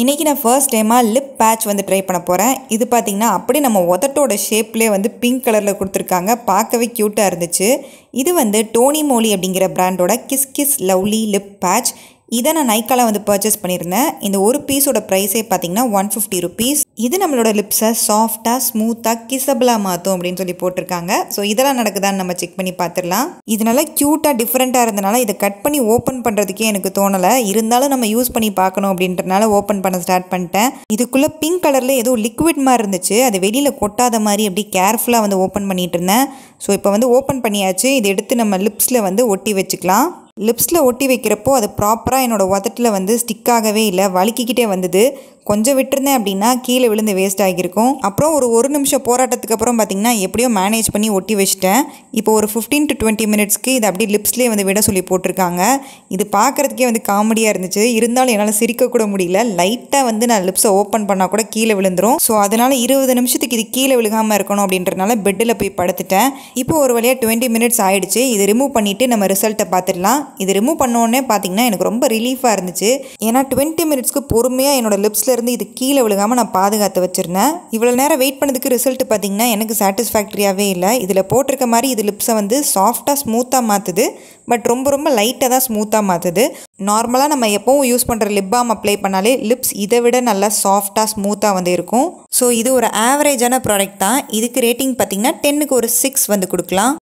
இன்றைக்கி நான் ஃபர்ஸ்ட் டைமாக லிப் பேட்ச் வந்து ட்ரை பண்ண போகிறேன் இது பார்த்திங்கன்னா அப்படி நம்ம உதட்டோட ஷேப்லேயே வந்து பிங்க் கலரில் கொடுத்துருக்காங்க பார்க்கவே க்யூட்டாக இருந்துச்சு இது வந்து டோனி மோலி அப்படிங்கிற பிராண்டோட kiss kiss lovely lip patch இதை நான் நைக்கால வந்து பர்ச்சேஸ் பண்ணியிருந்தேன் இந்த ஒரு பீஸோட ப்ரைஸே பார்த்தீங்கன்னா ஒன் ஃபிஃப்டி ருபீஸ் இது நம்மளோட லிப்ஸை சாஃப்டாக ஸ்மூத்தாக கிசபிளாக மாற்றும் அப்படின்னு சொல்லி போட்டிருக்காங்க ஸோ இதெல்லாம் நடக்குதான்னு நம்ம செக் பண்ணி பார்த்துடலாம் இதனால க்யூட்டாக டிஃப்ரெண்ட்டாக இருந்தனால இதை கட் பண்ணி ஓப்பன் பண்ணுறதுக்கே எனக்கு தோணலை இருந்தாலும் நம்ம யூஸ் பண்ணி பார்க்கணும் அப்படின்றனால ஓப்பன் பண்ண ஸ்டார்ட் பண்ணிட்டேன் இதுக்குள்ளே பிங்க் கலரில் ஏதோ லிக்விட் மாதிரி இருந்துச்சு அது வெளியில் கொட்டாத மாதிரி அப்படி கேர்ஃபுல்லாக வந்து ஓப்பன் பண்ணிட்டு இருந்தேன் ஸோ இப்போ வந்து ஓப்பன் பண்ணியாச்சு இதை எடுத்து நம்ம லிப்ஸில் வந்து ஒட்டி வச்சுக்கலாம் லிப்ஸில் ஒட்டி வைக்கிறப்போ அது ப்ராப்பராக என்னோடய உதட்டில் வந்து ஸ்டிக் ஆகவே இல்லை வலிக்கிக்கிட்டே வந்தது கொஞ்சம் விட்டுருந்தேன் அப்படின்னா கீழே விழுந்து வேஸ்ட் ஆகியிருக்கும் அப்புறம் ஒரு ஒரு நிமிஷம் போராட்டத்துக்கு அப்புறம் பார்த்திங்கன்னா எப்படியோ மேனேஜ் பண்ணி ஒட்டி வச்சிட்டேன் இப்போ ஒரு ஃபிஃப்டீன் டு டுவெண்ட்டி மினிட்ஸ்க்கு இது அப்படியே லிப்ஸ்லேயே வந்து விட சொல்லி போட்டிருக்காங்க இது பார்க்குறதுக்கே வந்து காமெடியாக இருந்துச்சு இருந்தாலும் என்னால் சிரிக்கக்கூட முடியல லைட்டாக வந்து நான் லிப்ஸை ஓப்பன் பண்ணால் கூட கீழே விழுந்துடும் ஸோ அதனால் இருபது நிமிஷத்துக்கு இது கீழே விழுகாமல் இருக்கணும் அப்படின்றனால பெட்டில் போய் படுத்துட்டேன் இப்போ ஒரு வழியாக டுவெண்ட்டி மினிட்ஸ் ஆகிடுச்சு இது ரிமூவ் பண்ணிவிட்டு நம்ம ரிசல்ட்டை பார்த்துடலாம் இது ரிமூவ் பண்ணோடனே பார்த்தீங்கன்னா எனக்கு ரொம்ப ரிலீஃபாக இருந்துச்சு ஏன்னா டுவெண்ட்டி மினிட்ஸ்க்கு பொறுமையாக என்னோடய லிப்ஸில் இருந்து இது கீழே விழுகாமல் நான் பாதுகாத்து வச்சுருந்தேன் இவ்வளோ நேரம் வெயிட் பண்ணதுக்கு ரிசல்ட் பார்த்திங்கன்னா எனக்கு சாட்டிஸ்ஃபேக்ட்ரியாகவே இல்லை இதில் போட்டிருக்க மாதிரி இது லிப்ஸை வந்து சாஃப்டாக ஸ்மூத்தாக மாற்றுது பட் ரொம்ப ரொம்ப லைட்டாக தான் ஸ்மூத்தாக மாற்றுது நார்மலாக நம்ம எப்போவும் யூஸ் பண்ணுற லிப் பாம் அப்ளை பண்ணாலே லிப்ஸ் இதை விட நல்லா சாஃப்டாக ஸ்மூத்தாக வந்து இருக்கும் ஸோ இது ஒரு ஆவரேஜான ப்ராடக்ட் தான் இதுக்கு ரேட்டிங் பார்த்தீங்கன்னா டென்னுக்கு ஒரு சிக்ஸ் வந்து கொடுக்கலாம்